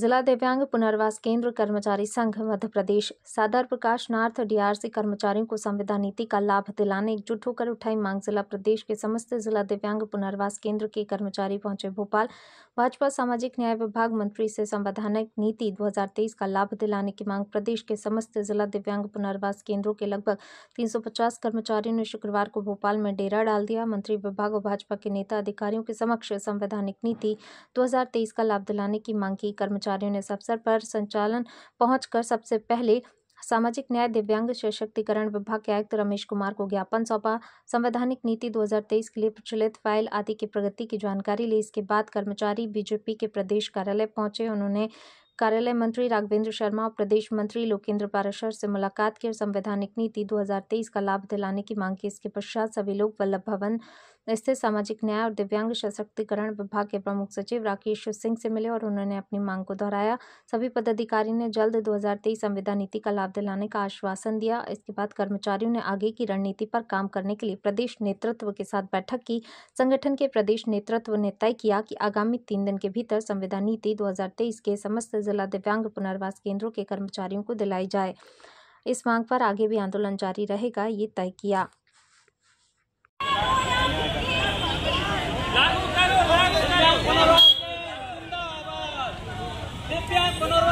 जिला दिव्यांग पुनर्वास केंद्र कर्मचारी संघ मध्य प्रदेश सादर प्रकाश नार्थ डीआरसी कर्मचारियों को संविदा नीति का लाभ दिलाने एकजुट होकर उठाई मांग जिला प्रदेश के समस्त जिला दिव्यांग पुनर्वास केंद्र के कर्मचारी पहुंचे भोपाल भाजपा सामाजिक न्याय विभाग मंत्री से संवैधानिक नीति 2023 का लाभ दिलाने की मांग प्रदेश के समस्त जिला दिव्यांग पुनर्वास केंद्रों के लगभग तीन कर्मचारियों ने शुक्रवार को भोपाल में डेरा डाल दिया मंत्री विभाग और भाजपा के नेता अधिकारियों के समक्ष संवैधानिक नीति दो का लाभ दिलाने की मांग की कर्मचारी कर्मचारियों ने इस अवसर पर संचालन पहुँच कर सबसे पहले सामाजिक न्याय दिव्यांग सशक्तिकरण विभाग के आयुक्त रमेश कुमार को ज्ञापन सौंपा संवैधानिक नीति 2023 के लिए प्रचलित फाइल आदि की प्रगति की जानकारी ली इसके बाद कर्मचारी बीजेपी के प्रदेश कार्यालय पहुंचे उन्होंने कार्यालय मंत्री राघवेंद्र शर्मा और प्रदेश मंत्री लोकेंद्र पाराशर से मुलाकात की और संवैधानिक नीति 2023 का लाभ दिलाने की मांग की इसके पश्चात सभी लोग वल्लभ भवन स्थित सामाजिक न्याय और दिव्यांग सशक्तिकरण विभाग के प्रमुख सचिव राकेश सिंह से मिले और उन्होंने अपनी मांग को दोहराया सभी पदाधिकारी ने जल्द 2023 संविदा नीति का लाभ दिलाने का आश्वासन दिया इसके बाद कर्मचारियों ने आगे की रणनीति पर काम करने के लिए प्रदेश नेतृत्व के साथ बैठक की संगठन के प्रदेश नेतृत्व ने तय किया कि आगामी तीन दिन के भीतर संविदा नीति दो के समस्त जिला दिव्यांग पुनर्वास केंद्रों के कर्मचारियों को दिलाई जाए इस मांग पर आगे भी आंदोलन जारी रहेगा ये तय किया दिव्यांग